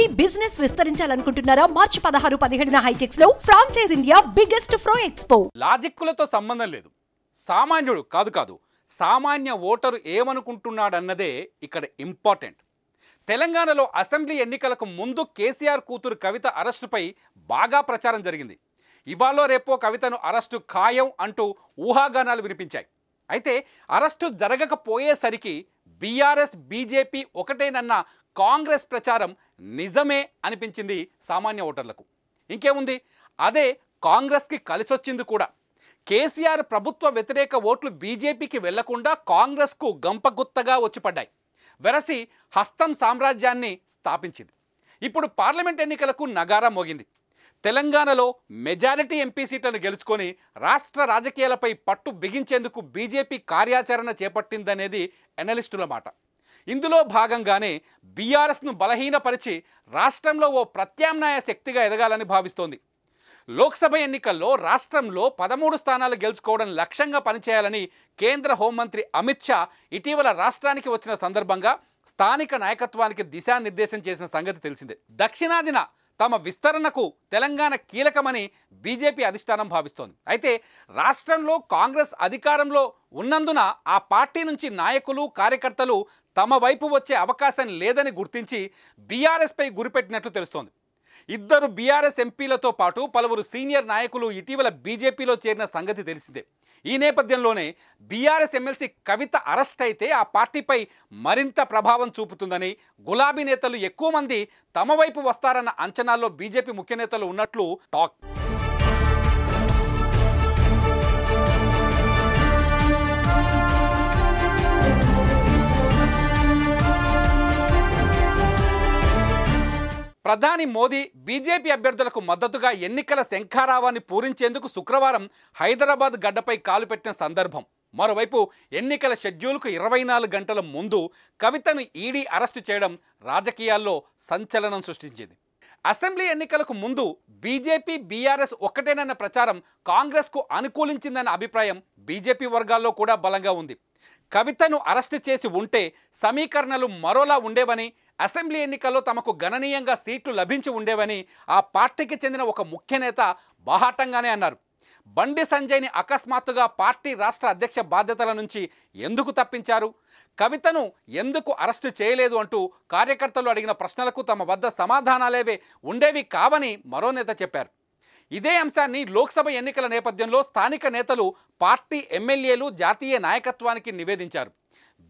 మీ business విస్తరించాలనుకుంటున్నారా మార్చి పదహారు పదిహేడున హైటెక్స్ లో ఫ్రాంచైజ్ ఇండియా బిగ్గెస్ట్ ఫ్రో ఎక్స్పో లాజిక్కులతో సంబంధం లేదు సామాన్యుడు కాదు కాదు సామాన్య ఓటరు ఏమనుకుంటున్నాడన్నదే ఇక్కడ ఇంపార్టెంట్ తెలంగాణలో అసెంబ్లీ ఎన్నికలకు ముందు కేసీఆర్ కూతురు కవిత అరెస్టుపై బాగా ప్రచారం జరిగింది ఇవాళ రేపో కవితను అరెస్టు ఖాయం అంటూ ఊహాగానాలు వినిపించాయి అయితే అరెస్టు జరగకపోయేసరికి బీఆర్ఎస్ బీజేపీ ఒకటేనన్న కాంగ్రెస్ ప్రచారం నిజమే అనిపించింది సామాన్య ఓటర్లకు ఇంకేముంది అదే కాంగ్రెస్కి కలిసొచ్చింది కూడా కేసీఆర్ ప్రభుత్వ వ్యతిరేక ఓట్లు బీజేపీకి వెళ్లకుండా కాంగ్రెస్కు గంపగుత్తగా వచ్చిపడ్డాయి వెరసి హస్తం సామ్రాజ్యాన్ని స్థాపించింది ఇప్పుడు పార్లమెంట్ ఎన్నికలకు నగారా మోగింది తెలంగాణలో మెజారిటీ ఎంపీ సీట్లను గెలుచుకొని రాష్ట్ర రాజకీయాలపై పట్టు బిగించేందుకు బీజేపీ కార్యాచరణ చేపట్టిందనేది ఎనలిస్టుల మాట ఇందులో భాగంగానే బీఆర్ఎస్ను బలహీనపరిచి రాష్ట్రంలో ఓ ప్రత్యామ్నాయ శక్తిగా ఎదగాలని భావిస్తోంది లోక్సభ ఎన్నికల్లో రాష్ట్రంలో పదమూడు స్థానాలు గెలుచుకోవడం లక్ష్యంగా పనిచేయాలని కేంద్ర హోంమంత్రి అమిత్ షా ఇటీవల రాష్ట్రానికి వచ్చిన సందర్భంగా స్థానిక నాయకత్వానికి దిశానిర్దేశం చేసిన సంగతి తెలిసిందే దక్షిణాదిన తమ విస్తరణకు తెలంగాణ కీలకమని బీజేపీ అధిష్టానం భావిస్తోంది అయితే రాష్ట్రంలో కాంగ్రెస్ అధికారంలో ఉన్నందున ఆ పార్టీ నుంచి నాయకులు కార్యకర్తలు తమ వైపు వచ్చే అవకాశం లేదని గుర్తించి బీఆర్ఎస్పై గురిపెట్టినట్లు తెలుస్తోంది ఇద్దరు బీఆర్ఎస్ ఎంపీలతో పాటు పలువురు సీనియర్ నాయకులు ఇటీవల బీజేపీలో చేరిన సంగతి తెలిసిందే ఈ నేపథ్యంలోనే బీఆర్ఎస్ ఎమ్మెల్సీ కవిత అరెస్ట్ అయితే ఆ పార్టీపై మరింత ప్రభావం చూపుతుందని గులాబీ నేతలు ఎక్కువ మంది తమ వైపు వస్తారన్న అంచనాల్లో బీజేపీ ముఖ్య నేతలు ఉన్నట్లు టాక్ ప్రధాని మోదీ బీజేపీ అభ్యర్థులకు మద్దతుగా ఎన్నికల శంఖారావాన్ని పూరించేందుకు శుక్రవారం హైదరాబాద్ గడ్డపై కాలు పెట్టిన సందర్భం మరోవైపు ఎన్నికల షెడ్యూల్కు ఇరవై నాలుగు గంటల ముందు కవితను ఈడీ అరెస్టు చేయడం రాజకీయాల్లో సంచలనం సృష్టించింది అసెంబ్లీ ఎన్నికలకు ముందు బీజేపీ బీఆర్ఎస్ ఒక్కటేనన్న ప్రచారం కాంగ్రెస్కు అనుకూలించిందన్న అభిప్రాయం బీజేపీ వర్గాల్లో కూడా బలంగా ఉంది కవితను అరెస్టు చేసి ఉంటే సమీకరణలు మరోలా ఉండేవని అసెంబ్లీ ఎన్నికల్లో తమకు గణనీయంగా సీట్లు లభించి ఉండేవని ఆ పార్టీకి చెందిన ఒక ముఖ్య నేత బాహాటంగానే అన్నారు బండి సంజయ్ని అకస్మాత్తుగా పార్టీ రాష్ట్ర అధ్యక్ష బాధ్యతల నుంచి ఎందుకు తప్పించారు కవితను ఎందుకు అరెస్టు చేయలేదు అంటూ కార్యకర్తలు అడిగిన ప్రశ్నలకు తమ వద్ద సమాధానాలేవే ఉండేవి కావని మరో నేత చెప్పారు ఇదే అంశాన్ని లోక్సభ ఎన్నికల నేపథ్యంలో స్థానిక నేతలు పార్టీ ఎమ్మెల్యేలు జాతీయ నాయకత్వానికి నివేదించారు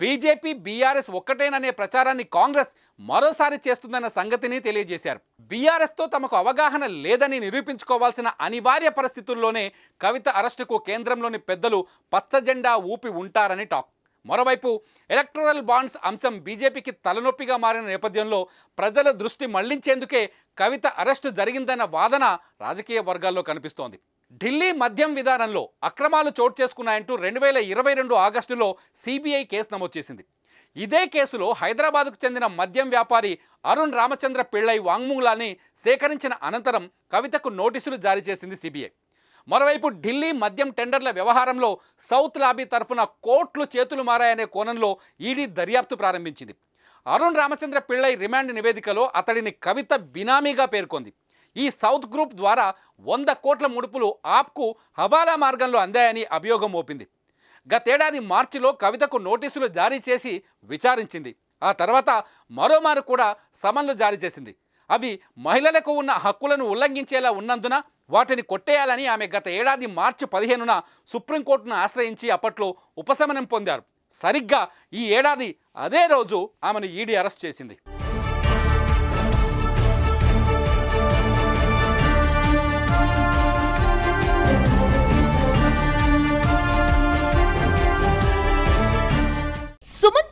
బీజేపీ బీఆర్ఎస్ ఒక్కటేననే ప్రచారాన్ని కాంగ్రెస్ మరోసారి చేస్తుందన్న సంగతిని తెలియజేశారు బీఆర్ఎస్తో తమకు అవగాహన లేదని నిరూపించుకోవాల్సిన అనివార్య పరిస్థితుల్లోనే కవిత అరెస్టుకు కేంద్రంలోని పెద్దలు పచ్చజెండా ఊపి ఉంటారని టాక్ మరోవైపు ఎలక్టోరల్ బాండ్స్ అంశం బీజేపీకి తలనొప్పిగా మారిన నేపథ్యంలో ప్రజల దృష్టి మళ్లించేందుకే కవిత అరెస్టు జరిగిందన్న వాదన రాజకీయ వర్గాల్లో కనిపిస్తోంది ఢిల్లీ మద్యం విధానంలో అక్రమాలు చోటు చేసుకున్నాయంటూ రెండు వేల ఇరవై రెండు ఆగస్టులో సిబిఐ కేసు నమోదు చేసింది ఇదే కేసులో హైదరాబాద్కు చెందిన మద్యం వ్యాపారి అరుణ్ రామచంద్ర పిళ్ళై వాంగ్మూలాన్ని సేకరించిన అనంతరం కవితకు నోటీసులు జారీ చేసింది సిబిఐ మరోవైపు ఢిల్లీ మద్యం టెండర్ల వ్యవహారంలో సౌత్ లాబీ తరఫున కోట్లు చేతులు మారాయనే కోణంలో ఈడీ దర్యాప్తు ప్రారంభించింది అరుణ్ రామచంద్ర పిళ్ళై రిమాండ్ నివేదికలో అతడిని కవిత బినామీగా పేర్కొంది ఈ సౌత్ గ్రూప్ ద్వారా వంద కోట్ల ముడుపులు ఆప్కు హవాలా మార్గంలో అందాయని అభియోగం మోపింది గతేడాది మార్చిలో కవితకు నోటీసులు జారీ చేసి విచారించింది ఆ తర్వాత మరోమారు కూడా సమన్లు జారీ చేసింది అవి మహిళలకు ఉన్న హక్కులను ఉల్లంఘించేలా ఉన్నందున వాటిని కొట్టేయాలని ఆమె గత ఏడాది మార్చి పదిహేనున సుప్రీంకోర్టును ఆశ్రయించి అప్పట్లో ఉపశమనం పొందారు సరిగ్గా ఈ ఏడాది అదే రోజు ఆమెను ఈడీ అరెస్ట్ చేసింది